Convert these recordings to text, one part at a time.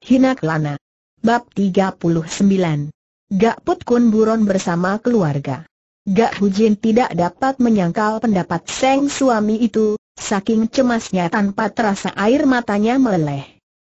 Hina Kelana. Bab 39. Gak Put Kun Buron bersama keluarga. Gak Hujin tidak dapat menyangkal pendapat Seng suami itu, saking cemasnya tanpa terasa air matanya meleleh.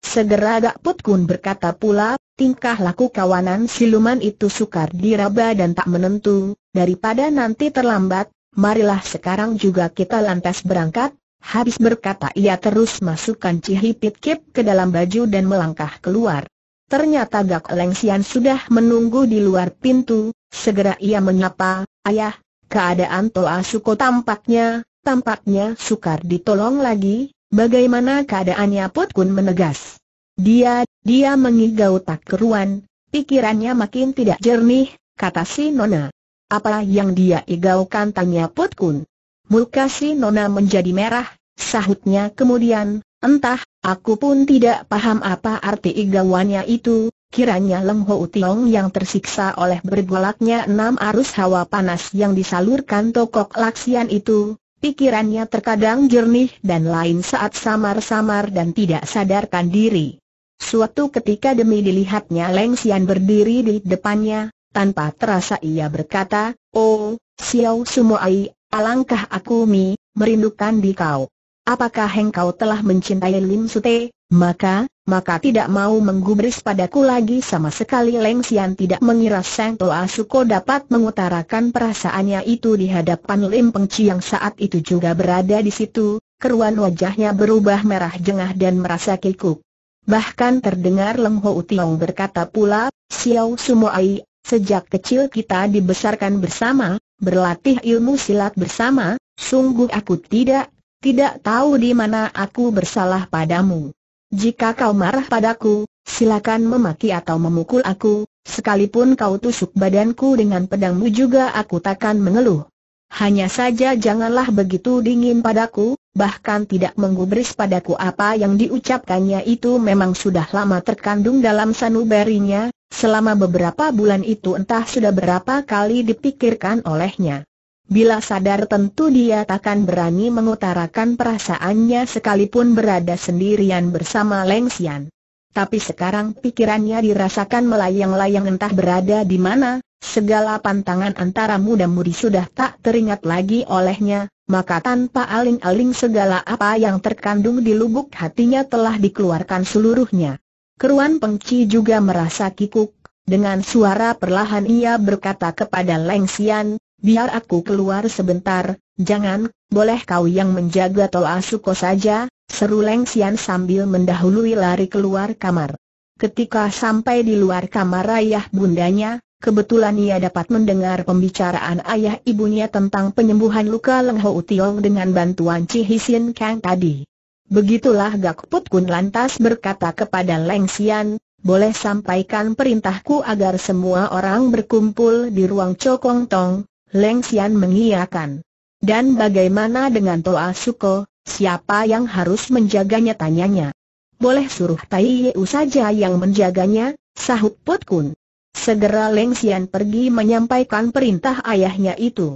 Segera Gak Put Kun berkata pula, tingkah laku kawanan siluman itu sukar diraba dan tak menentu, daripada nanti terlambat, marilah sekarang juga kita lantas berangkat, Habis berkata ia terus masukkan cihipit kip ke dalam baju dan melangkah keluar. Ternyata Gak Lengsian sudah menunggu di luar pintu, segera ia menyapa, Ayah, keadaan Toa Suko tampaknya, tampaknya sukar ditolong lagi, bagaimana keadaannya Put Kun menegas. Dia, dia mengigau tak keruan, pikirannya makin tidak jernih, kata si Nona. Apa yang dia igaukan tanya Put Kun. Muka si Nona menjadi merah, sahutnya kemudian, entah, aku pun tidak paham apa arti igawannya itu, kiranya Leng Ho Utiong yang tersiksa oleh bergolaknya enam arus hawa panas yang disalurkan tokok laksian itu, pikirannya terkadang jernih dan lain saat samar-samar dan tidak sadarkan diri. Suatu ketika demi dilihatnya Leng Xian berdiri di depannya, tanpa terasa ia berkata, Oh, Xiao Sumoai, Alangkah aku Mi, merindukan di kau. Apakah engkau telah mencintai Lim Sute, maka, maka tidak mau menggubris padaku lagi sama sekali Leng Sian tidak mengira Sang Toa Suko dapat mengutarakan perasaannya itu di hadapan Lim Peng Chi yang saat itu juga berada di situ, keruan wajahnya berubah merah jengah dan merasa kikuk. Bahkan terdengar Leng Ho Utiong berkata pula, Xiao Sumo Ai, sejak kecil kita dibesarkan bersama, berlatih ilmu silat bersama, sungguh aku tidak, tidak tahu di mana aku bersalah padamu. Jika kau marah padaku, silakan memaki atau memukul aku, sekalipun kau tusuk badanku dengan pedangmu juga aku takkan mengeluh. Hanya saja janganlah begitu dingin padaku, bahkan tidak menggubris padaku apa yang diucapkannya itu memang sudah lama terkandung dalam sanubarinya, Selama beberapa bulan itu entah sudah berapa kali dipikirkan olehnya. Bila sadar tentu dia takkan berani mengutarakan perasaannya sekalipun berada sendirian bersama Leng Xian. Tapi sekarang pikirannya dirasakan melayang-layang entah berada di mana, segala pantangan antara muda mudi sudah tak teringat lagi olehnya, maka tanpa aling-aling segala apa yang terkandung di lubuk hatinya telah dikeluarkan seluruhnya. Keruan Pengci juga merasa kikuk, dengan suara perlahan ia berkata kepada Leng Xian, biar aku keluar sebentar, jangan, boleh kau yang menjaga Tol Asuko saja, seru Leng Xian sambil mendahului lari keluar kamar. Ketika sampai di luar kamar ayah bundanya, Kebetulan ia dapat mendengar pembicaraan ayah ibunya tentang penyembuhan luka Leng Ho Tiong dengan bantuan Chi Hisin Kang tadi. Begitulah gak put Kun lantas berkata kepada Leng sian, boleh sampaikan perintahku agar semua orang berkumpul di ruang Cokong Tong, Leng sian mengiyakan. Dan bagaimana dengan Toa Suko, siapa yang harus menjaganya tanyanya? Boleh suruh Tai Yeu saja yang menjaganya, sahut Put Kun. Segera Leng sian pergi menyampaikan perintah ayahnya itu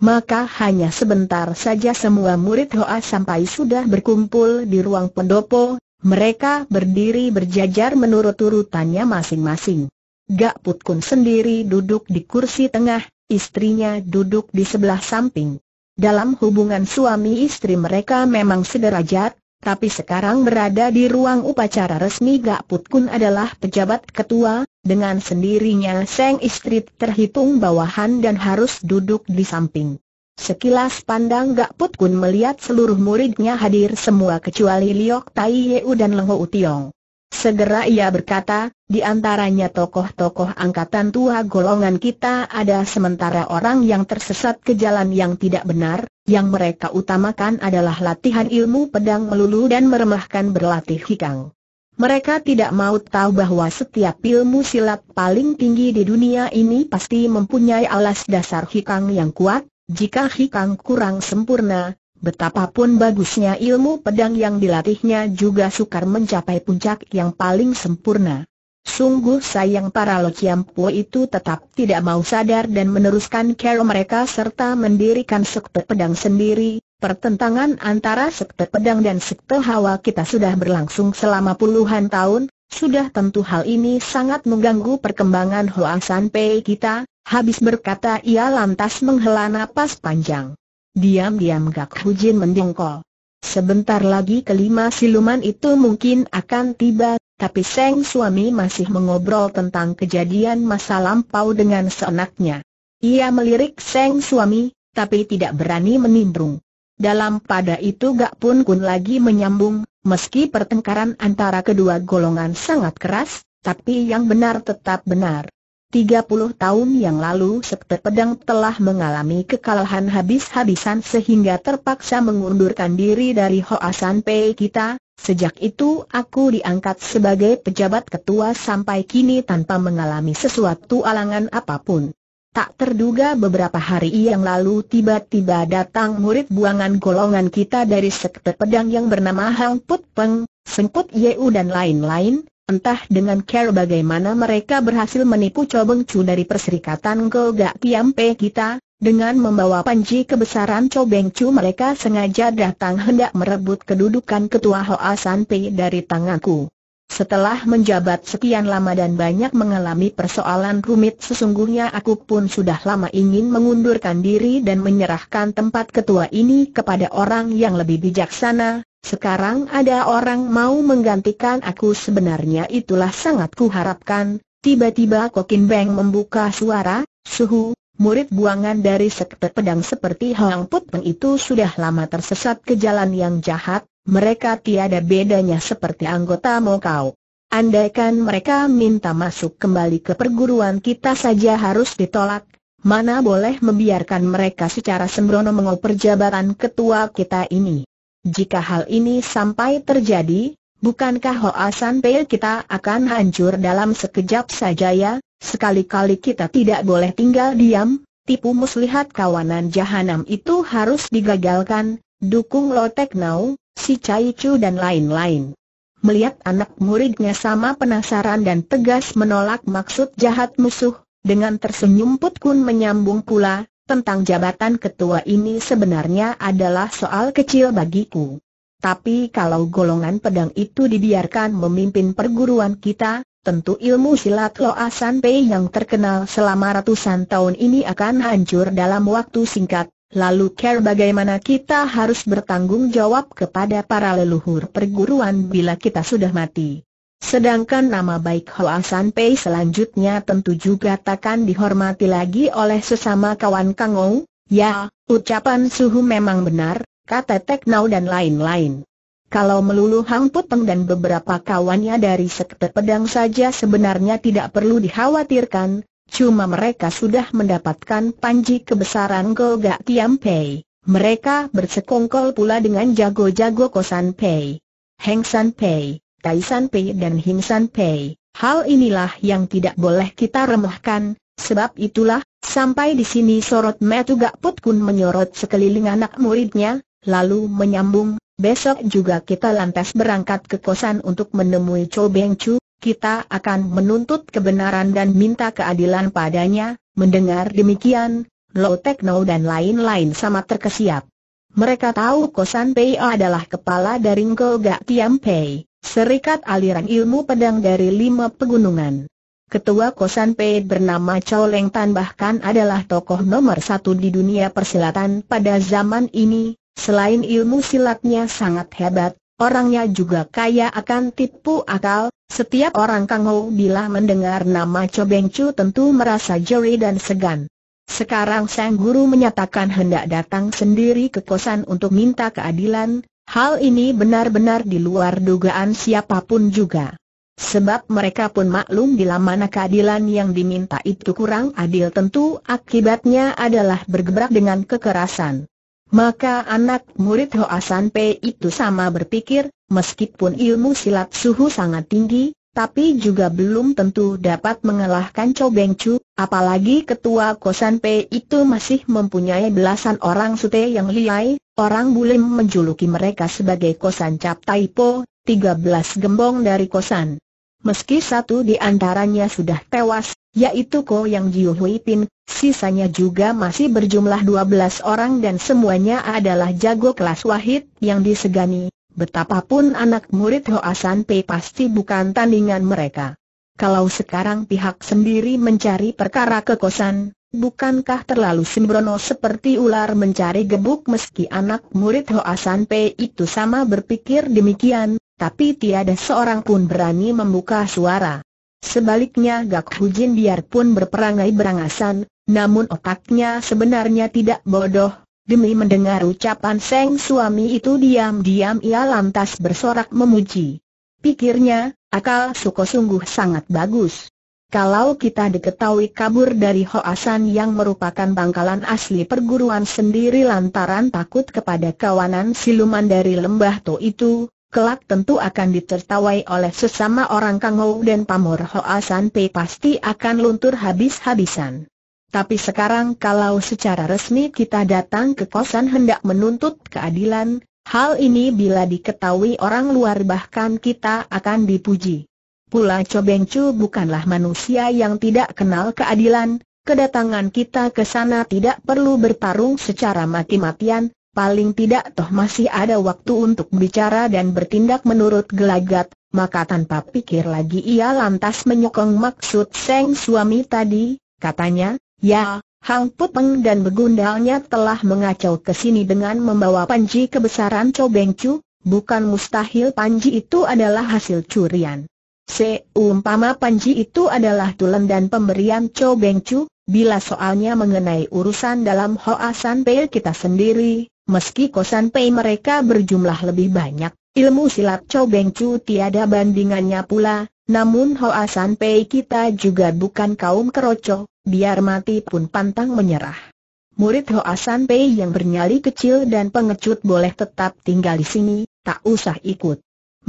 maka hanya sebentar saja semua murid Hoa sampai sudah berkumpul di ruang pendopo, mereka berdiri berjajar menurut urutannya masing-masing. Gak Put Kun sendiri duduk di kursi tengah, istrinya duduk di sebelah samping. Dalam hubungan suami istri mereka memang sederajat, tapi sekarang berada di ruang upacara resmi Gak Put Kun adalah pejabat ketua, dengan sendirinya Seng istri terhitung bawahan dan harus duduk di samping. Sekilas pandang Gak Put Kun melihat seluruh muridnya hadir semua kecuali Liok Tai Yeu dan Leng Tiong. Segera ia berkata, di antaranya tokoh-tokoh angkatan tua golongan kita ada sementara orang yang tersesat ke jalan yang tidak benar, yang mereka utamakan adalah latihan ilmu pedang melulu dan meremahkan berlatih hikang. Mereka tidak mau tahu bahwa setiap ilmu silat paling tinggi di dunia ini pasti mempunyai alas dasar hikang yang kuat, jika hikang kurang sempurna, Betapapun bagusnya ilmu pedang yang dilatihnya juga sukar mencapai puncak yang paling sempurna. Sungguh sayang para Lociampo itu tetap tidak mau sadar dan meneruskan cara mereka serta mendirikan sekte pedang sendiri. Pertentangan antara sekte pedang dan sekte hawa kita sudah berlangsung selama puluhan tahun, sudah tentu hal ini sangat mengganggu perkembangan Hoa sanpei kita, habis berkata ia lantas menghela napas panjang. Diam-diam Gak Hujin mendongkol. Sebentar lagi kelima siluman itu mungkin akan tiba, tapi Seng suami masih mengobrol tentang kejadian masa lampau dengan seenaknya. Ia melirik Seng suami, tapi tidak berani menimbrung. Dalam pada itu Gak Pun Kun lagi menyambung, meski pertengkaran antara kedua golongan sangat keras, tapi yang benar tetap benar. 30 tahun yang lalu Sekte Pedang telah mengalami kekalahan habis-habisan sehingga terpaksa mengundurkan diri dari Hoasan Pei kita, sejak itu aku diangkat sebagai pejabat ketua sampai kini tanpa mengalami sesuatu alangan apapun. Tak terduga beberapa hari yang lalu tiba-tiba datang murid buangan golongan kita dari Sekte Pedang yang bernama Hang Put Peng, Sengput Yeu dan lain-lain, Entah dengan care bagaimana mereka berhasil menipu Cobeng Chu dari perserikatan Gogak Tiampe kita, dengan membawa panji kebesaran Cobeng Chu mereka sengaja datang hendak merebut kedudukan ketua Hoa San Pei dari tanganku. Setelah menjabat sekian lama dan banyak mengalami persoalan rumit sesungguhnya aku pun sudah lama ingin mengundurkan diri dan menyerahkan tempat ketua ini kepada orang yang lebih bijaksana, sekarang ada orang mau menggantikan aku sebenarnya itulah sangat kuharapkan. Tiba-tiba Kokin Beng membuka suara, suhu, murid buangan dari sekte pedang seperti Hoang Put itu sudah lama tersesat ke jalan yang jahat, mereka tiada bedanya seperti anggota Mokau. Andaikan mereka minta masuk kembali ke perguruan kita saja harus ditolak, mana boleh membiarkan mereka secara sembrono mengoper jabatan ketua kita ini. Jika hal ini sampai terjadi, bukankah Hoasan Pei kita akan hancur dalam sekejap saja ya? Sekali-kali kita tidak boleh tinggal diam, tipu muslihat kawanan jahanam itu harus digagalkan, dukung Lotek Nau, si Cai Chu dan lain-lain. Melihat anak muridnya sama penasaran dan tegas menolak maksud jahat musuh, dengan tersenyum Put Kun menyambung pula, tentang jabatan ketua ini sebenarnya adalah soal kecil bagiku. Tapi kalau golongan pedang itu dibiarkan memimpin perguruan kita, tentu ilmu silat Loasan Pei yang terkenal selama ratusan tahun ini akan hancur dalam waktu singkat. Lalu care bagaimana kita harus bertanggung jawab kepada para leluhur perguruan bila kita sudah mati. Sedangkan nama baik Hoa San Pei selanjutnya tentu juga takkan dihormati lagi oleh sesama kawan Kang Ou, ya, ucapan Suhu memang benar, kata Tek Nau dan lain-lain. Kalau melulu Hang Puteng dan beberapa kawannya dari sekte pedang saja sebenarnya tidak perlu dikhawatirkan, cuma mereka sudah mendapatkan panji kebesaran Ga Tiam Pei. Mereka bersekongkol pula dengan jago-jago Kosan Pei, Heng San Pei, Taisan Pei dan Himsan Pei. Hal inilah yang tidak boleh kita remahkan, sebab itulah, sampai di sini sorot Metu Gak Put Kun menyorot sekeliling anak muridnya, lalu menyambung, besok juga kita lantas berangkat ke kosan untuk menemui Cho Beng Chu, kita akan menuntut kebenaran dan minta keadilan padanya, mendengar demikian, Low Tekno dan lain-lain sama terkesiap. Mereka tahu kosan Pei adalah kepala dari Ngo Gak Tiam Pei serikat aliran ilmu pedang dari lima pegunungan. Ketua Kosan P bernama Chow Leng Tan bahkan adalah tokoh nomor satu di dunia persilatan pada zaman ini, selain ilmu silatnya sangat hebat, orangnya juga kaya akan tipu akal, setiap orang Kang Ho bila mendengar nama Chow Beng Chu tentu merasa jeri dan segan. Sekarang sang guru menyatakan hendak datang sendiri ke kosan untuk minta keadilan, Hal ini benar-benar di luar dugaan siapapun juga. Sebab mereka pun maklum bila mana keadilan yang diminta itu kurang adil tentu akibatnya adalah bergebrak dengan kekerasan. Maka anak murid Hoasan P itu sama berpikir, meskipun ilmu silat suhu sangat tinggi, tapi juga belum tentu dapat mengalahkan Cho Beng Chu, apalagi ketua Kosan P itu masih mempunyai belasan orang sute yang liai, Orang Bulim menjuluki mereka sebagai Kosan Cap Taipo, 13 gembong dari Kosan. Meski satu di antaranya sudah tewas, yaitu Ko Yang Jiu Hui Pin, sisanya juga masih berjumlah 12 orang dan semuanya adalah jago kelas wahid yang disegani, betapapun anak murid Hoasan Pe pasti bukan tandingan mereka. Kalau sekarang pihak sendiri mencari perkara kekosan, Bukankah terlalu sembrono seperti ular mencari gebuk meski anak murid Hoasan P itu sama berpikir demikian, tapi tiada seorang pun berani membuka suara. Sebaliknya Gak Hujin biarpun berperangai berangasan, namun otaknya sebenarnya tidak bodoh. Demi mendengar ucapan Seng suami itu diam-diam ia lantas bersorak memuji. Pikirnya, akal Suko sungguh sangat bagus. Kalau kita diketahui kabur dari Hoasan yang merupakan pangkalan asli perguruan sendiri lantaran takut kepada kawanan siluman dari lembah To itu, kelak tentu akan ditertawai oleh sesama orang Kangou dan pamor Hoasan P pasti akan luntur habis-habisan. Tapi sekarang kalau secara resmi kita datang ke kosan hendak menuntut keadilan, hal ini bila diketahui orang luar bahkan kita akan dipuji. Pula Cobeng Chu bukanlah manusia yang tidak kenal keadilan, kedatangan kita ke sana tidak perlu bertarung secara mati-matian, paling tidak toh masih ada waktu untuk bicara dan bertindak menurut gelagat, maka tanpa pikir lagi ia lantas menyokong maksud Seng suami tadi, katanya, ya, Hang Puteng dan begundalnya telah mengacau ke sini dengan membawa panji kebesaran Cobeng Chu, bukan mustahil panji itu adalah hasil curian. Seumpama Panji itu adalah tulen dan pemberian Cho Beng Chu, bila soalnya mengenai urusan dalam Hoa San Pei kita sendiri, meski kosan Pei mereka berjumlah lebih banyak, ilmu silat Cho Beng Chu tiada bandingannya pula, namun Hoa San Pei kita juga bukan kaum keroco, biar mati pun pantang menyerah. Murid Hoa San Pei yang bernyali kecil dan pengecut boleh tetap tinggal di sini, tak usah ikut.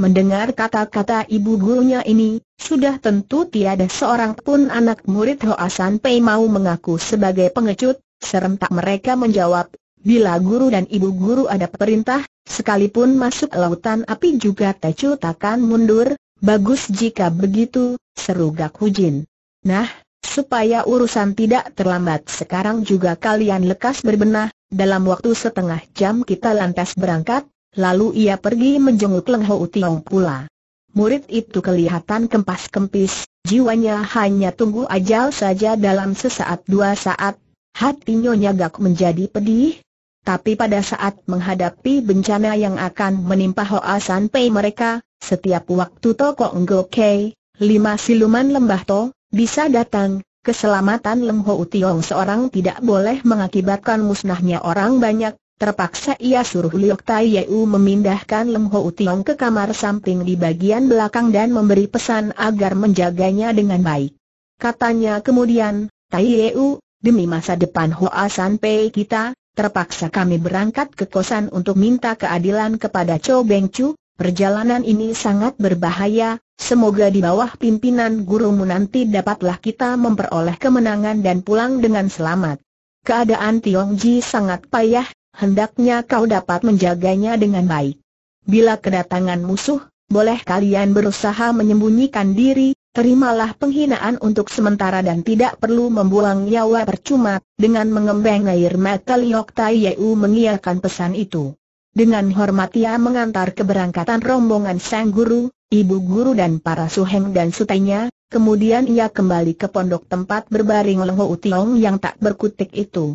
Mendengar kata-kata ibu gurunya ini, sudah tentu tiada seorang pun anak murid Hoa San Pei mau mengaku sebagai pengecut, serentak mereka menjawab, bila guru dan ibu guru ada perintah, sekalipun masuk lautan api juga Tecu takkan mundur, bagus jika begitu, seru Gak Hujin. Nah, supaya urusan tidak terlambat sekarang juga kalian lekas berbenah, dalam waktu setengah jam kita lantas berangkat, Lalu ia pergi menjenguk Leng Ho Tiong pula. Murid itu kelihatan kempas-kempis, jiwanya hanya tunggu ajal saja dalam sesaat dua saat, hatinya gak menjadi pedih. Tapi pada saat menghadapi bencana yang akan menimpa Hoa San Pei mereka, setiap waktu Toko Ngo Kei, lima siluman lembah To, bisa datang, keselamatan Leng Ho Tiong seorang tidak boleh mengakibatkan musnahnya orang banyak, Terpaksa ia suruh Liok Tai Yeu memindahkan Lem Ho Tiong ke kamar samping di bagian belakang dan memberi pesan agar menjaganya dengan baik. Katanya kemudian, Tai Yeu, demi masa depan Hoa San Pei kita, terpaksa kami berangkat ke kosan untuk minta keadilan kepada Cho Beng Chu, perjalanan ini sangat berbahaya, semoga di bawah pimpinan gurumu nanti dapatlah kita memperoleh kemenangan dan pulang dengan selamat. Keadaan Tiong Ji sangat payah, hendaknya kau dapat menjaganya dengan baik. Bila kedatangan musuh, boleh kalian berusaha menyembunyikan diri, terimalah penghinaan untuk sementara dan tidak perlu membuang nyawa percuma, dengan mengembang air mata Liok Tai Yeu mengiakan pesan itu. Dengan hormat ia mengantar keberangkatan rombongan sang guru, ibu guru dan para suheng dan sutenya, kemudian ia kembali ke pondok tempat berbaring Lengho Utiong yang tak berkutik itu.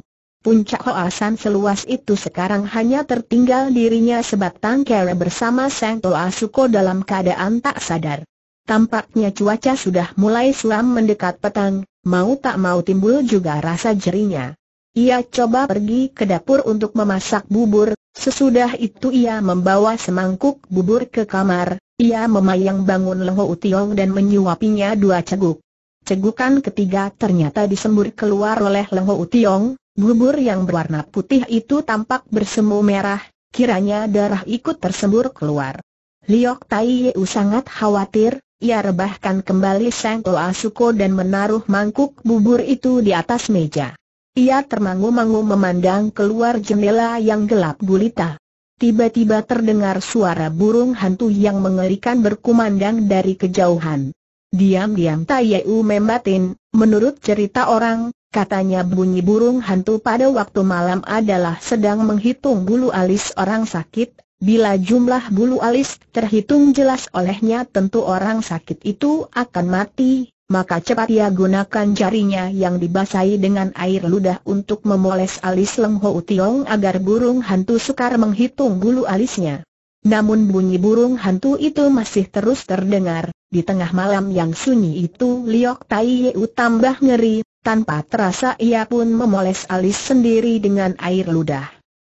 Puncak Hoasan seluas itu sekarang hanya tertinggal dirinya sebatang kera bersama Sang Toa Suko dalam keadaan tak sadar. Tampaknya cuaca sudah mulai suam mendekat petang, mau tak mau timbul juga rasa jerinya. Ia coba pergi ke dapur untuk memasak bubur, sesudah itu ia membawa semangkuk bubur ke kamar, ia memayang bangun leho Utiong dan menyuapinya dua ceguk. Cegukan ketiga ternyata disembur keluar oleh leho Utiong, Bubur yang berwarna putih itu tampak bersemu merah, kiranya darah ikut tersembur keluar. Liok Tai Yeu sangat khawatir, ia rebahkan kembali Seng Toa Suko dan menaruh mangkuk bubur itu di atas meja. Ia termangu-mangu memandang keluar jendela yang gelap gulita. Tiba-tiba terdengar suara burung hantu yang mengerikan berkumandang dari kejauhan. Diam-diam Tai Yeu membatin, menurut cerita orang, Katanya bunyi burung hantu pada waktu malam adalah sedang menghitung bulu alis orang sakit, bila jumlah bulu alis terhitung jelas olehnya tentu orang sakit itu akan mati, maka cepat ia gunakan jarinya yang dibasahi dengan air ludah untuk memoles alis Leng Ho Tiong agar burung hantu sukar menghitung bulu alisnya. Namun bunyi burung hantu itu masih terus terdengar, di tengah malam yang sunyi itu Liok Tai Yeu tambah ngeri, tanpa terasa ia pun memoles alis sendiri dengan air ludah.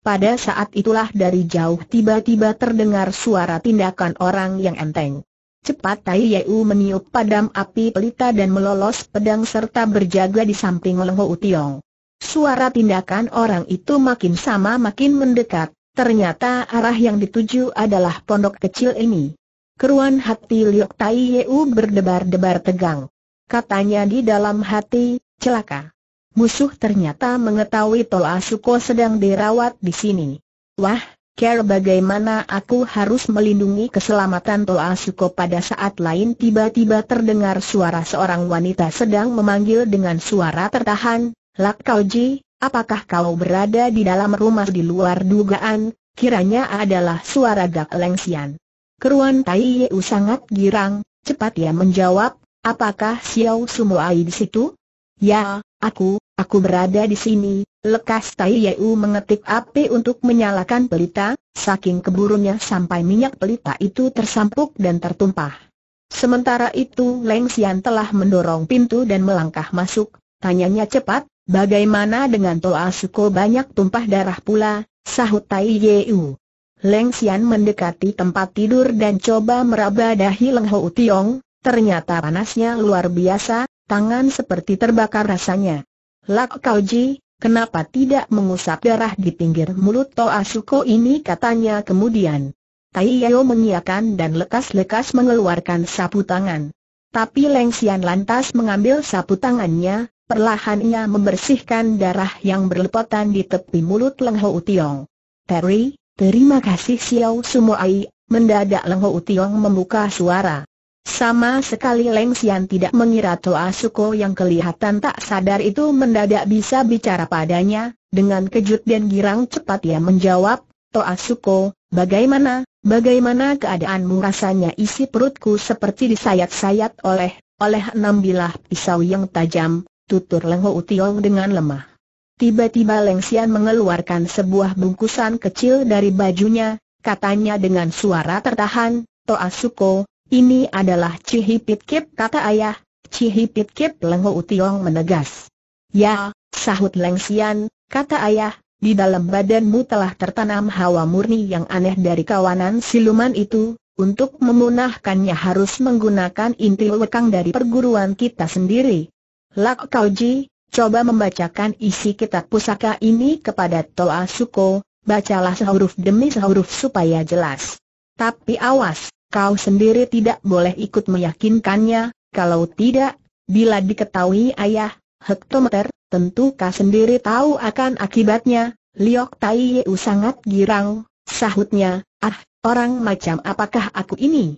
Pada saat itulah dari jauh tiba-tiba terdengar suara tindakan orang yang enteng. Cepat Tai Yeu meniup padam api pelita dan melolos pedang serta berjaga di samping Leng Ho Tiong. Suara tindakan orang itu makin sama makin mendekat, ternyata arah yang dituju adalah pondok kecil ini. Keruan hati Liok Tai Yeu berdebar-debar tegang. Katanya di dalam hati, Celaka. Musuh ternyata mengetahui Tol Asuko sedang dirawat di sini. Wah, care bagaimana aku harus melindungi keselamatan Tol Asuko pada saat lain tiba-tiba terdengar suara seorang wanita sedang memanggil dengan suara tertahan, Lak Kauji, apakah kau berada di dalam rumah di luar dugaan, kiranya adalah suara Gak Lengsian. Keruan Tai Yeu sangat girang, cepat ia menjawab, apakah Xiao Sumuai di situ? Ya, aku, aku berada di sini, lekas Tai Yeu mengetik api untuk menyalakan pelita, saking keburunya sampai minyak pelita itu tersampuk dan tertumpah. Sementara itu Leng Xian telah mendorong pintu dan melangkah masuk, tanyanya cepat, bagaimana dengan Toa Suko banyak tumpah darah pula, sahut Tai Yeu. Leng Xian mendekati tempat tidur dan coba meraba dahi Leng Ho Tiong, ternyata panasnya luar biasa, Tangan seperti terbakar rasanya. Lak ji, kenapa tidak mengusap darah di pinggir mulut Toa Suko ini katanya kemudian. Tai Yeo mengiakan dan lekas-lekas mengeluarkan sapu tangan. Tapi Leng Xian lantas mengambil sapu tangannya, perlahan ia membersihkan darah yang berlepotan di tepi mulut Leng Ho Tiong. Terry, terima kasih Xiao Sumoai, mendadak Leng Ho Tiong membuka suara. Sama sekali Leng Xian tidak mengira Toa Suko yang kelihatan tak sadar itu mendadak bisa bicara padanya, dengan kejut dan girang cepat ia menjawab, Toa Suko, bagaimana, bagaimana keadaanmu rasanya isi perutku seperti disayat-sayat oleh, oleh enam bilah pisau yang tajam, tutur Leng Ho Tiong dengan lemah. Tiba-tiba Leng Xian mengeluarkan sebuah bungkusan kecil dari bajunya, katanya dengan suara tertahan, Toa Suko, ini adalah Cihipit Kip kata ayah, Cihipit Kip Lengho Utiong menegas. Ya, sahut Leng Sian, kata ayah, di dalam badanmu telah tertanam hawa murni yang aneh dari kawanan siluman itu, untuk memunahkannya harus menggunakan inti lekang dari perguruan kita sendiri. Lak Kauji, coba membacakan isi kitab pusaka ini kepada Toa Suko, bacalah sehuruf demi sehuruf supaya jelas. Tapi awas, kau sendiri tidak boleh ikut meyakinkannya, kalau tidak, bila diketahui ayah, hektometer, tentu kau sendiri tahu akan akibatnya, Liok Tai Yeu sangat girang, sahutnya, ah, orang macam apakah aku ini?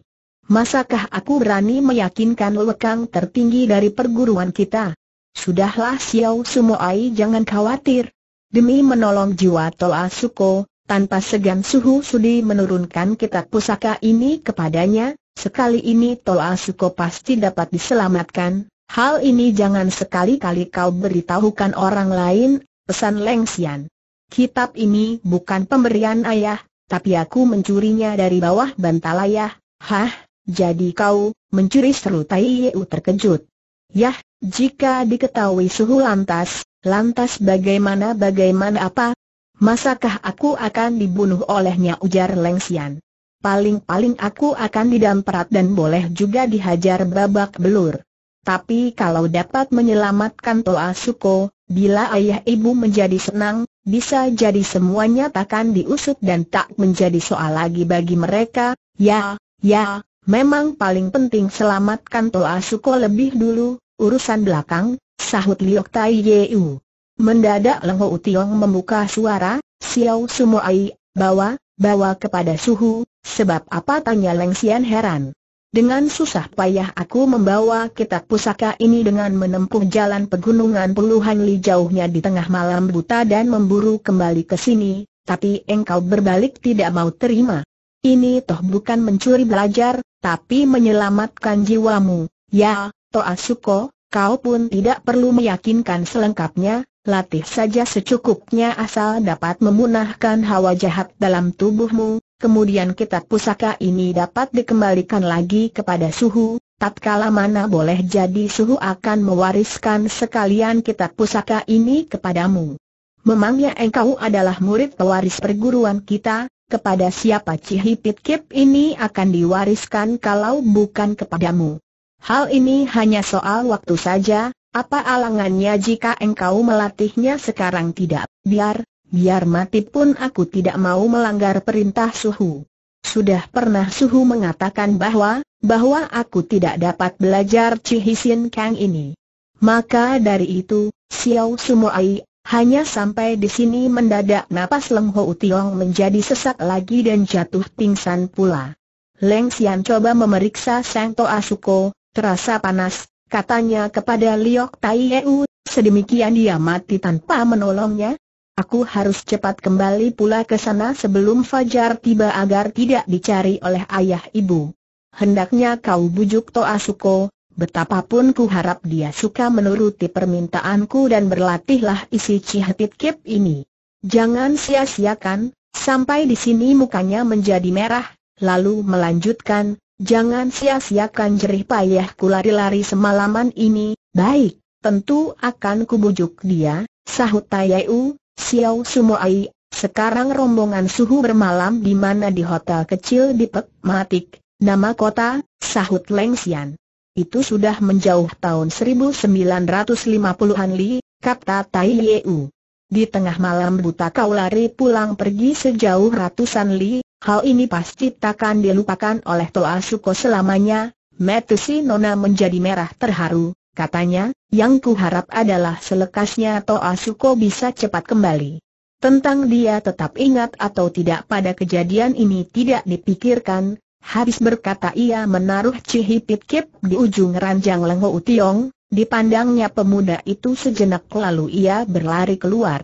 Masakah aku berani meyakinkan lekang tertinggi dari perguruan kita? Sudahlah Xiao Sumoai jangan khawatir. Demi menolong jiwa Toa Asuko. Tanpa segan Suhu Sudi menurunkan kitab pusaka ini kepadanya, sekali ini Tol Suko pasti dapat diselamatkan, hal ini jangan sekali-kali kau beritahukan orang lain, pesan Leng Xian. Kitab ini bukan pemberian ayah, tapi aku mencurinya dari bawah bantal ayah, hah, jadi kau, mencuri seru Tai Yeu terkejut. Yah, jika diketahui suhu lantas, lantas bagaimana bagaimana apa, Masakah aku akan dibunuh olehnya ujar Leng Lengsian? Paling-paling aku akan didamperat dan boleh juga dihajar babak belur. Tapi kalau dapat menyelamatkan Toa Suko, bila ayah ibu menjadi senang, bisa jadi semuanya takkan diusut dan tak menjadi soal lagi bagi mereka, ya, ya, memang paling penting selamatkan Toa Suko lebih dulu, urusan belakang, sahut Liok Tai Yeu. Mendadak Lengho utiung membuka suara, Xiao ai, bawa, bawa kepada Suhu, sebab apa tanya Leng Xian heran. Dengan susah payah aku membawa kitab pusaka ini dengan menempuh jalan pegunungan puluhan li jauhnya di tengah malam buta dan memburu kembali ke sini, tapi engkau berbalik tidak mau terima. Ini toh bukan mencuri belajar, tapi menyelamatkan jiwamu. Ya, Toa Suko, kau pun tidak perlu meyakinkan selengkapnya, latih saja secukupnya asal dapat memunahkan hawa jahat dalam tubuhmu, kemudian kitab pusaka ini dapat dikembalikan lagi kepada suhu, tatkala mana boleh jadi suhu akan mewariskan sekalian kitab pusaka ini kepadamu. Memangnya engkau adalah murid pewaris perguruan kita, kepada siapa Cihipit Kip ini akan diwariskan kalau bukan kepadamu. Hal ini hanya soal waktu saja, apa alangannya jika engkau melatihnya sekarang tidak? Biar, biar mati pun aku tidak mau melanggar perintah suhu. Sudah pernah suhu mengatakan bahwa, bahwa aku tidak dapat belajar Cihisin Kang ini. Maka dari itu, Xiao Sumoai hanya sampai di sini mendadak napas Leng Ho Tiong menjadi sesak lagi dan jatuh pingsan pula. Leng Xian coba memeriksa Sang Toa Suko, terasa panas, Katanya kepada Liok Tai Yeu, sedemikian dia mati tanpa menolongnya. Aku harus cepat kembali pula ke sana sebelum fajar tiba agar tidak dicari oleh ayah ibu. Hendaknya kau bujuk Toa Suko, betapapun ku harap dia suka menuruti permintaanku dan berlatihlah isi cihatit kip ini. Jangan sia-siakan, sampai di sini mukanya menjadi merah, lalu melanjutkan, Jangan sia-siakan jerih payahku lari-lari semalaman ini, baik, tentu akan kubujuk dia, sahut Tayeu, Xiao Sumoai, sekarang rombongan suhu bermalam di mana di hotel kecil di Pek Matik, nama kota, sahut Leng Xian. Itu sudah menjauh tahun 1950-an Li, kata Tai Yeu. Di tengah malam buta kau lari pulang pergi sejauh ratusan li, Hal ini pasti takkan dilupakan oleh Toa Suko selamanya, Metusi Nona menjadi merah terharu, katanya, yang kuharap adalah selekasnya Toa Suko bisa cepat kembali. Tentang dia tetap ingat atau tidak pada kejadian ini tidak dipikirkan, habis berkata ia menaruh pit kip di ujung ranjang lengo utiong, dipandangnya pemuda itu sejenak lalu ia berlari keluar.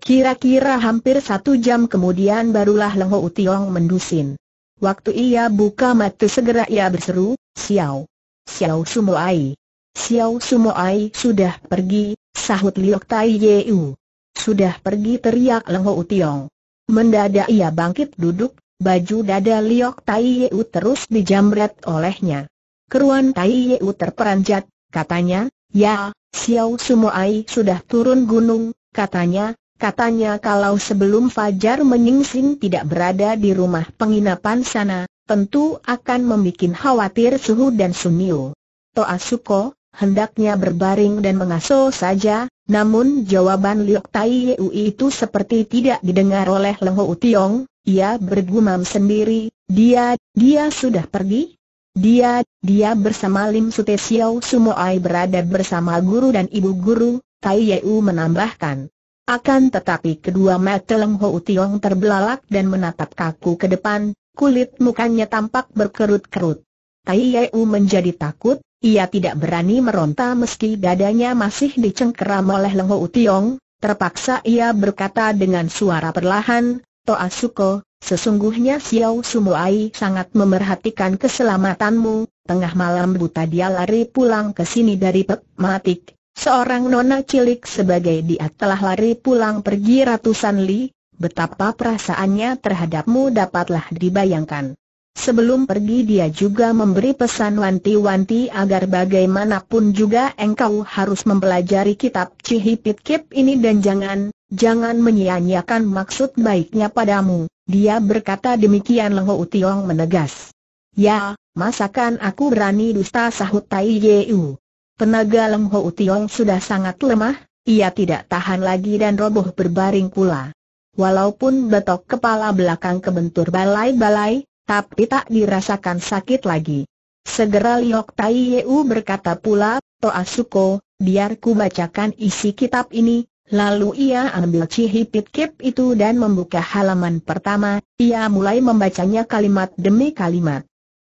Kira-kira hampir satu jam kemudian barulah Leng Ho Tiong mendusin. Waktu ia buka mata segera ia berseru, Xiao. Xiao Sumoai. Xiao Sumoai sudah pergi, sahut Liok Tai Yeu. Sudah pergi teriak Leng Ho Tiong. Mendadak ia bangkit duduk, baju dada Liok Tai Yeu terus dijamret olehnya. Keruan Tai Yeu terperanjat, katanya, ya, Xiao Sumoai sudah turun gunung, katanya, Katanya kalau sebelum Fajar menyingsing tidak berada di rumah penginapan sana, tentu akan membuat khawatir Suhu dan Sunio. Toa Suko, hendaknya berbaring dan mengasuh saja, namun jawaban Liuk Tai Yeu itu seperti tidak didengar oleh Leng Ho Tiong, ia bergumam sendiri, dia, dia sudah pergi? Dia, dia bersama Lim Sute Sumo Sumoai berada bersama guru dan ibu guru, Tai Yeu menambahkan. Akan tetapi kedua mata Leng Ho Tiong terbelalak dan menatap kaku ke depan, kulit mukanya tampak berkerut-kerut. Tai U menjadi takut, ia tidak berani meronta meski dadanya masih dicengkeram oleh Leng Ho Tiong, terpaksa ia berkata dengan suara perlahan, Asuko, Sesungguhnya Xiao Sumuai sangat memerhatikan keselamatanmu, tengah malam buta dia lari pulang ke sini dari Pek Matik, Seorang nona cilik sebagai dia telah lari pulang pergi ratusan li, betapa perasaannya terhadapmu dapatlah dibayangkan. Sebelum pergi dia juga memberi pesan wanti-wanti agar bagaimanapun juga engkau harus mempelajari kitab Cihipit Kip ini dan jangan, jangan menyia-nyiakan maksud baiknya padamu. Dia berkata demikian Leho Utiong menegas. Ya, masakan aku berani dusta sahut Tai Yeu. Tenaga Leng Ho Tiong sudah sangat lemah, ia tidak tahan lagi dan roboh berbaring pula. Walaupun betok kepala belakang kebentur balai-balai, tapi tak dirasakan sakit lagi. Segera Liok Tai Yeu berkata pula, Toa Suko, biar ku bacakan isi kitab ini, Lalu ia ambil cihipit kip itu dan membuka halaman pertama, ia mulai membacanya kalimat demi kalimat.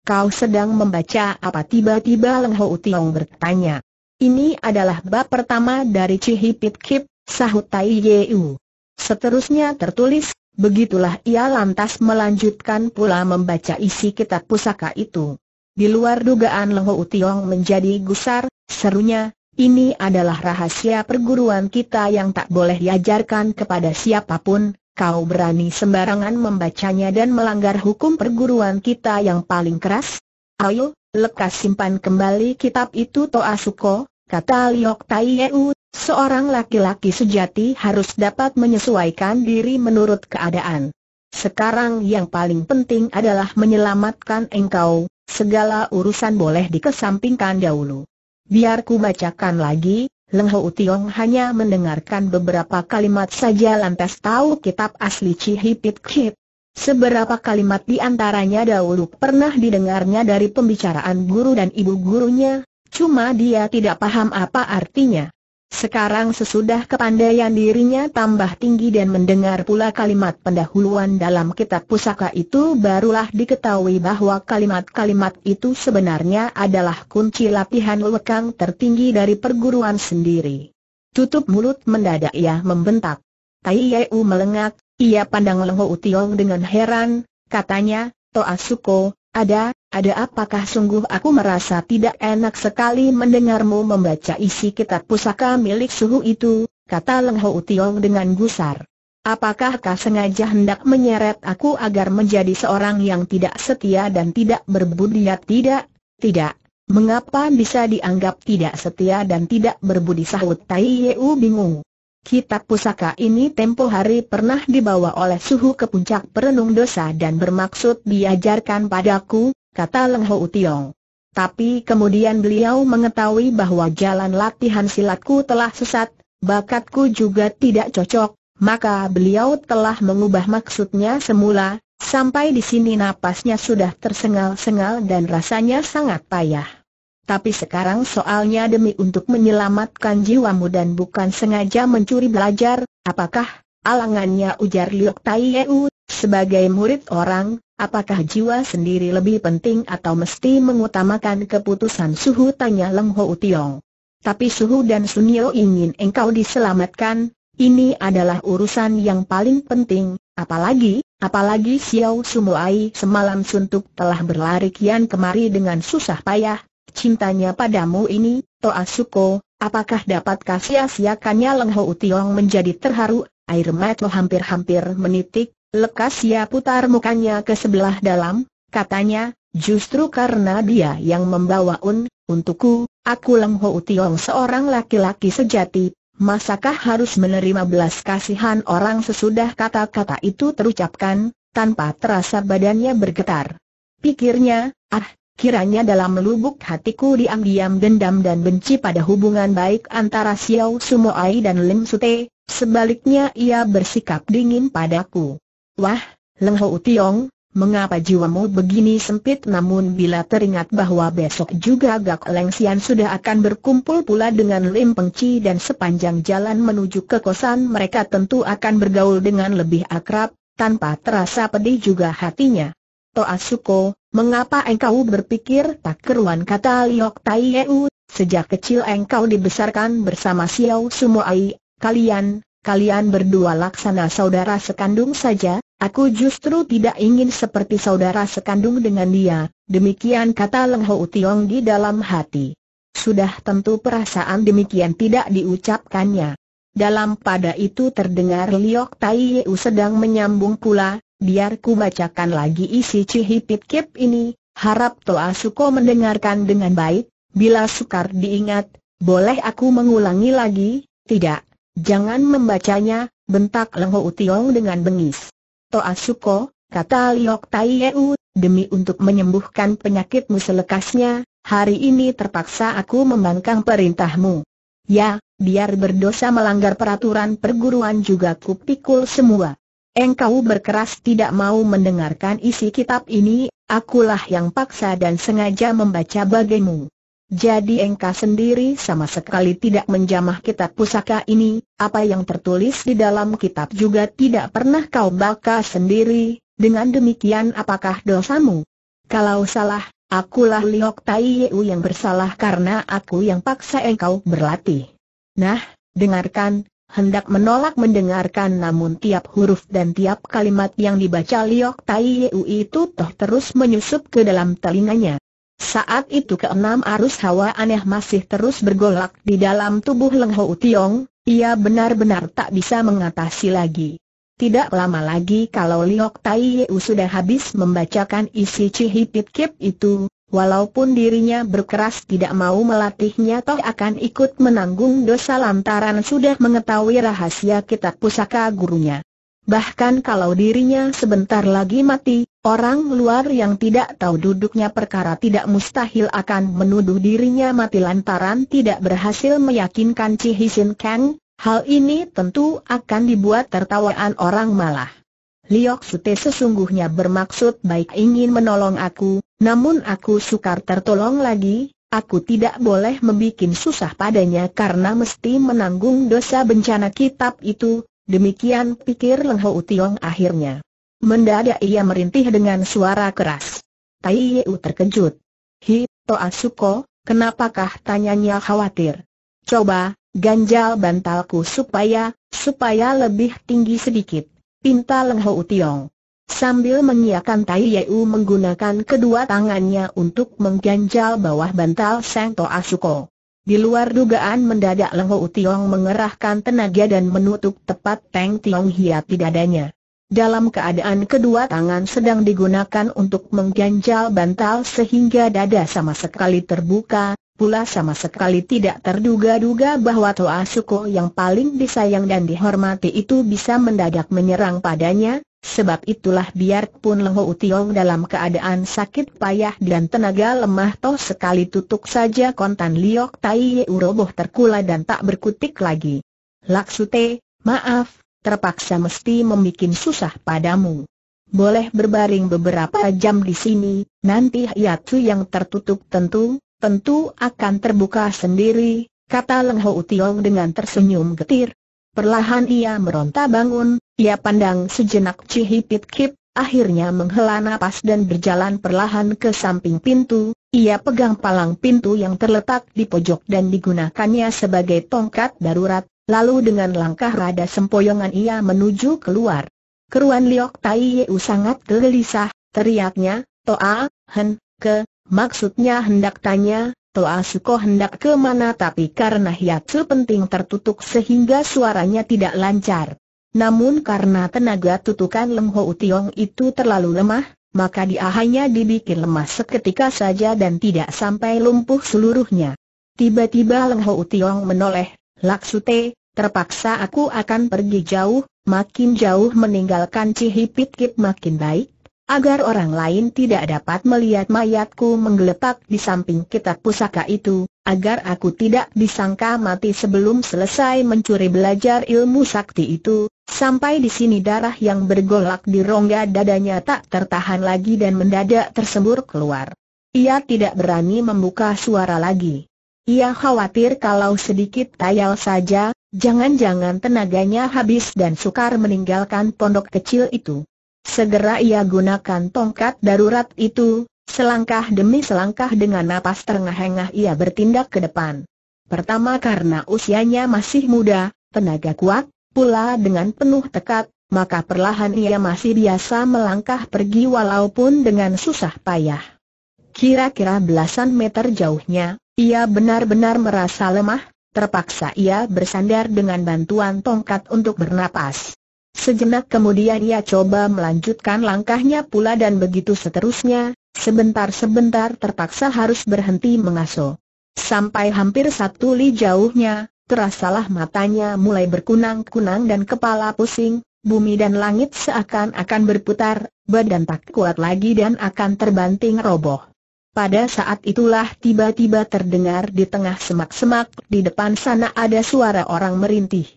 Kau sedang membaca apa tiba-tiba Leng Ho Tiong bertanya. Ini adalah bab pertama dari Cihipit Kip, sahut Tai Yeu. Seterusnya tertulis, begitulah ia lantas melanjutkan pula membaca isi kitab pusaka itu. Di luar dugaan Leho Utiong menjadi gusar, serunya, ini adalah rahasia perguruan kita yang tak boleh diajarkan kepada siapapun, kau berani sembarangan membacanya dan melanggar hukum perguruan kita yang paling keras? Ayo, lekas simpan kembali kitab itu Toasuko, kata Liok Tai Yeu, seorang laki-laki sejati harus dapat menyesuaikan diri menurut keadaan. Sekarang yang paling penting adalah menyelamatkan engkau, segala urusan boleh dikesampingkan dahulu. Biar ku bacakan lagi, Leng Ho Tiong hanya mendengarkan beberapa kalimat saja lantas tahu kitab asli Cihipit Kip, Seberapa kalimat di antaranya dahulu pernah didengarnya dari pembicaraan guru dan ibu gurunya, cuma dia tidak paham apa artinya. Sekarang sesudah kepandaian dirinya tambah tinggi dan mendengar pula kalimat pendahuluan dalam kitab pusaka itu barulah diketahui bahwa kalimat-kalimat itu sebenarnya adalah kunci latihan lekang tertinggi dari perguruan sendiri. Tutup mulut mendadak ia membentak. Tai Yeu melengak, ia pandang Lengho Utiong dengan heran, katanya, Suko, ada, ada apakah sungguh aku merasa tidak enak sekali mendengarmu membaca isi kitab pusaka milik suhu itu, kata Lengho Utiong dengan gusar. Apakah kau sengaja hendak menyeret aku agar menjadi seorang yang tidak setia dan tidak berbudi ya, tidak? Tidak. Mengapa bisa dianggap tidak setia dan tidak berbudi sahut Tai Yeu bingung. Kitab pusaka ini tempo hari pernah dibawa oleh suhu ke puncak perenung dosa dan bermaksud diajarkan padaku, kata Leng Ho Tiong. Tapi kemudian beliau mengetahui bahwa jalan latihan silatku telah sesat, bakatku juga tidak cocok, maka beliau telah mengubah maksudnya semula, sampai di sini napasnya sudah tersengal-sengal dan rasanya sangat payah. Tapi sekarang soalnya demi untuk menyelamatkan jiwamu dan bukan sengaja mencuri belajar, apakah, alangannya ujar Liok Tai Yeu, sebagai murid orang, apakah jiwa sendiri lebih penting atau mesti mengutamakan keputusan suhu tanya Leng Ho Tiong. Tapi suhu dan sunyo ingin engkau diselamatkan, ini adalah urusan yang paling penting, apalagi, apalagi Xiao Sumuai semalam suntuk telah berlari kian kemari dengan susah payah, Cintanya padamu ini, Suko, apakah dapat sia asiakannya Leng Ho Utiong menjadi terharu, air mata hampir-hampir menitik, lekas ia putar mukanya ke sebelah dalam, katanya, justru karena dia yang membawa Un, untukku, aku Leng Ho Utiong seorang laki-laki sejati, masakah harus menerima belas kasihan orang sesudah kata-kata itu terucapkan, tanpa terasa badannya bergetar. Pikirnya, ah, Kiranya dalam lubuk hatiku diam-diam dendam dan benci pada hubungan baik antara Xiao Sumoai dan Lim Sute, sebaliknya ia bersikap dingin padaku. Wah, Leng Ho Tiong, mengapa jiwamu begini sempit namun bila teringat bahwa besok juga Gak Leng Sian sudah akan berkumpul pula dengan Lim Pengci dan sepanjang jalan menuju ke kosan mereka tentu akan bergaul dengan lebih akrab, tanpa terasa pedih juga hatinya. Toa Suko, Mengapa engkau berpikir tak keruan kata Liok Tai Yeu, sejak kecil engkau dibesarkan bersama Xiao Sumoai, kalian, kalian berdua laksana saudara sekandung saja, aku justru tidak ingin seperti saudara sekandung dengan dia, demikian kata Leng Ho Tiong di dalam hati. Sudah tentu perasaan demikian tidak diucapkannya. Dalam pada itu terdengar Liok Tai Yeu sedang menyambung pula, biar ku bacakan lagi isi Cihipit Kip ini, harap Toa Suko mendengarkan dengan baik, bila sukar diingat, boleh aku mengulangi lagi, tidak, jangan membacanya, bentak Leng Ho dengan bengis. Toa Suko, kata Liok Tai Yeu, demi untuk menyembuhkan penyakitmu selekasnya, hari ini terpaksa aku membangkang perintahmu. Ya, biar berdosa melanggar peraturan perguruan juga kupikul semua engkau berkeras tidak mau mendengarkan isi kitab ini, akulah yang paksa dan sengaja membaca bagimu. Jadi engkau sendiri sama sekali tidak menjamah kitab pusaka ini, apa yang tertulis di dalam kitab juga tidak pernah kau baca sendiri, dengan demikian apakah dosamu? Kalau salah, akulah Liok Tai Yeu yang bersalah karena aku yang paksa engkau berlatih. Nah, dengarkan, hendak menolak mendengarkan namun tiap huruf dan tiap kalimat yang dibaca Liok Tai Yeu itu toh terus menyusup ke dalam telinganya. Saat itu keenam arus hawa aneh masih terus bergolak di dalam tubuh Leng Ho Tiong, ia benar-benar tak bisa mengatasi lagi. Tidak lama lagi kalau Liok Tai Yeu sudah habis membacakan isi Cihipit Kip itu, walaupun dirinya berkeras tidak mau melatihnya toh akan ikut menanggung dosa lantaran sudah mengetahui rahasia kitab pusaka gurunya. Bahkan kalau dirinya sebentar lagi mati, orang luar yang tidak tahu duduknya perkara tidak mustahil akan menuduh dirinya mati lantaran tidak berhasil meyakinkan Cihisin Kang, hal ini tentu akan dibuat tertawaan orang malah. Liok Sute sesungguhnya bermaksud baik ingin menolong aku, namun aku sukar tertolong lagi, aku tidak boleh membuat susah padanya karena mesti menanggung dosa bencana kitab itu, demikian pikir Leng Ho Tiong akhirnya. Mendadak ia merintih dengan suara keras. Tai Yeu terkejut. Hi, Toa Suko, kenapakah tanyanya khawatir? Coba, ganjal bantalku supaya, supaya lebih tinggi sedikit, pinta Leng Ho Tiong. Sambil mengiakan Tai Yeu menggunakan kedua tangannya untuk mengganjal bawah bantal Sento To Asuko. Di luar dugaan mendadak Ho Tiong mengerahkan tenaga dan menutup tepat Teng Tiong Hia di dadanya. Dalam keadaan kedua tangan sedang digunakan untuk mengganjal bantal sehingga dada sama sekali terbuka, pula sama sekali tidak terduga-duga bahwa Toa Suko yang paling disayang dan dihormati itu bisa mendadak menyerang padanya, sebab itulah biarpun leho Utiong dalam keadaan sakit payah dan tenaga lemah toh sekali tutup saja kontan Liok Tai Uroboh terkula dan tak berkutik lagi. Laksute, maaf, terpaksa mesti membuat susah padamu. Boleh berbaring beberapa jam di sini, nanti hiatu yang tertutup tentu, tentu akan terbuka sendiri, kata Leng Ho Tiong dengan tersenyum getir. Perlahan ia meronta bangun, ia pandang sejenak Cihipit Kip, akhirnya menghela napas dan berjalan perlahan ke samping pintu, ia pegang palang pintu yang terletak di pojok dan digunakannya sebagai tongkat darurat, lalu dengan langkah rada sempoyongan ia menuju keluar. Keruan Liok Tai Yeu sangat gelisah, teriaknya, Toa, Hen, ke, Maksudnya hendak tanya, Toa Suko hendak ke mana tapi karena Hiatsu penting tertutup sehingga suaranya tidak lancar. Namun karena tenaga tutukan leng Ho Tiong itu terlalu lemah, maka dia hanya dibikin lemah seketika saja dan tidak sampai lumpuh seluruhnya. Tiba-tiba leng Ho Tiong menoleh, Laksute, terpaksa aku akan pergi jauh, makin jauh meninggalkan Cihipit Kip makin baik, agar orang lain tidak dapat melihat mayatku menggeletak di samping kitab pusaka itu, agar aku tidak disangka mati sebelum selesai mencuri belajar ilmu sakti itu, sampai di sini darah yang bergolak di rongga dadanya tak tertahan lagi dan mendadak tersembur keluar. Ia tidak berani membuka suara lagi. Ia khawatir kalau sedikit tayal saja, jangan-jangan tenaganya habis dan sukar meninggalkan pondok kecil itu. Segera ia gunakan tongkat darurat itu, selangkah demi selangkah dengan napas terengah-engah ia bertindak ke depan. Pertama karena usianya masih muda, tenaga kuat, pula dengan penuh tekad, maka perlahan ia masih biasa melangkah pergi walaupun dengan susah payah. Kira-kira belasan meter jauhnya, ia benar-benar merasa lemah, terpaksa ia bersandar dengan bantuan tongkat untuk bernapas. Sejenak kemudian ia coba melanjutkan langkahnya pula dan begitu seterusnya, sebentar-sebentar terpaksa harus berhenti mengasuh. Sampai hampir satu li jauhnya, terasalah matanya mulai berkunang-kunang dan kepala pusing, bumi dan langit seakan-akan berputar, badan tak kuat lagi dan akan terbanting roboh. Pada saat itulah tiba-tiba terdengar di tengah semak-semak di depan sana ada suara orang merintih.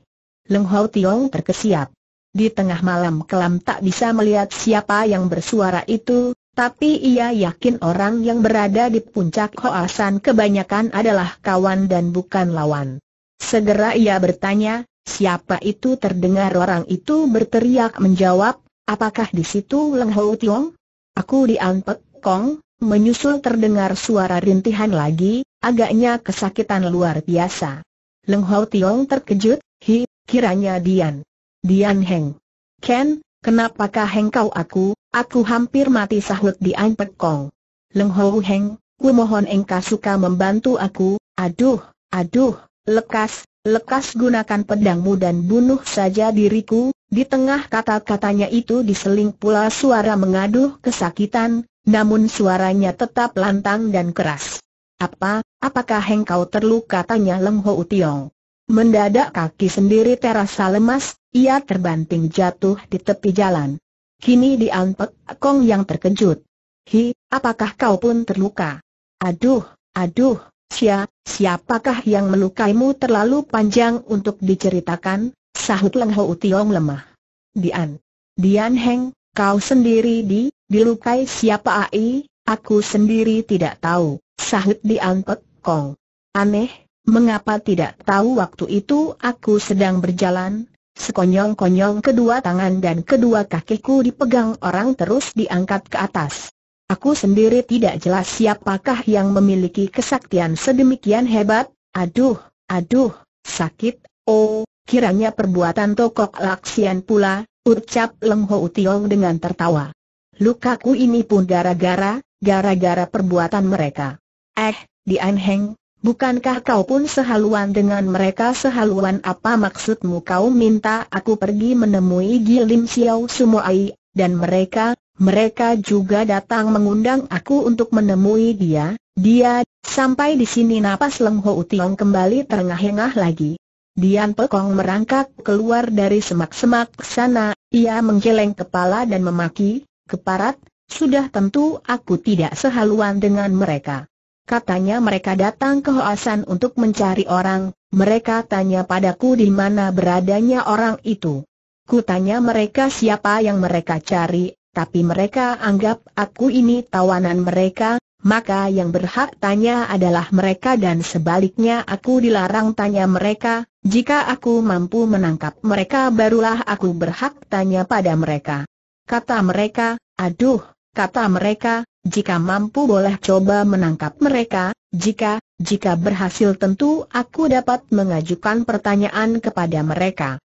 Leng Hau Tiong terkesiap. Di tengah malam kelam tak bisa melihat siapa yang bersuara itu, tapi ia yakin orang yang berada di puncak Hoasan kebanyakan adalah kawan dan bukan lawan. Segera ia bertanya, siapa itu terdengar orang itu berteriak menjawab, apakah di situ Leng Ho Tiong? Aku di Anpek Kong, menyusul terdengar suara rintihan lagi, agaknya kesakitan luar biasa. Leng Ho Tiong terkejut, hi, kiranya Dian. Dian Heng. Ken, kenapakah kau aku, aku hampir mati sahut Dian Pek Kong. Leng Hou Heng, ku mohon engkau suka membantu aku, aduh, aduh, lekas, lekas gunakan pedangmu dan bunuh saja diriku, di tengah kata-katanya itu diseling pula suara mengaduh kesakitan, namun suaranya tetap lantang dan keras. Apa, apakah heng kau terluka tanya Leng Ho Tiong. Mendadak kaki sendiri terasa lemas, ia terbanting jatuh di tepi jalan. Kini diampek Kong yang terkejut. Hi, apakah kau pun terluka? Aduh, aduh, Sia, siapakah yang melukaimu terlalu panjang untuk diceritakan? Sahut Leng Ho Tiong lemah. Dian. Dian Heng, kau sendiri di, dilukai siapa ai? Aku sendiri tidak tahu, sahut diampek Kong. Aneh, mengapa tidak tahu waktu itu aku sedang berjalan? Sekonyong-konyong kedua tangan dan kedua kakiku dipegang orang terus diangkat ke atas. Aku sendiri tidak jelas siapakah yang memiliki kesaktian sedemikian hebat. Aduh, aduh, sakit, oh, kiranya perbuatan tokok laksian pula, ucap Leng Ho Utiong dengan tertawa. Lukaku ini pun gara-gara, gara-gara perbuatan mereka. Eh, di Anheng, Bukankah kau pun sehaluan dengan mereka sehaluan apa maksudmu kau minta aku pergi menemui Gilim Xiao Sumoai, dan mereka, mereka juga datang mengundang aku untuk menemui dia, dia, sampai di sini napas Leng Ho Tiong kembali terengah-engah lagi. Dian Pekong merangkak keluar dari semak-semak sana, ia menggeleng kepala dan memaki, keparat, sudah tentu aku tidak sehaluan dengan mereka. Katanya mereka datang ke Hoasan untuk mencari orang, mereka tanya padaku di mana beradanya orang itu. Ku tanya mereka siapa yang mereka cari, tapi mereka anggap aku ini tawanan mereka, maka yang berhak tanya adalah mereka dan sebaliknya aku dilarang tanya mereka, jika aku mampu menangkap mereka barulah aku berhak tanya pada mereka. Kata mereka, aduh, Kata mereka, jika mampu boleh coba menangkap mereka, jika, jika berhasil tentu aku dapat mengajukan pertanyaan kepada mereka.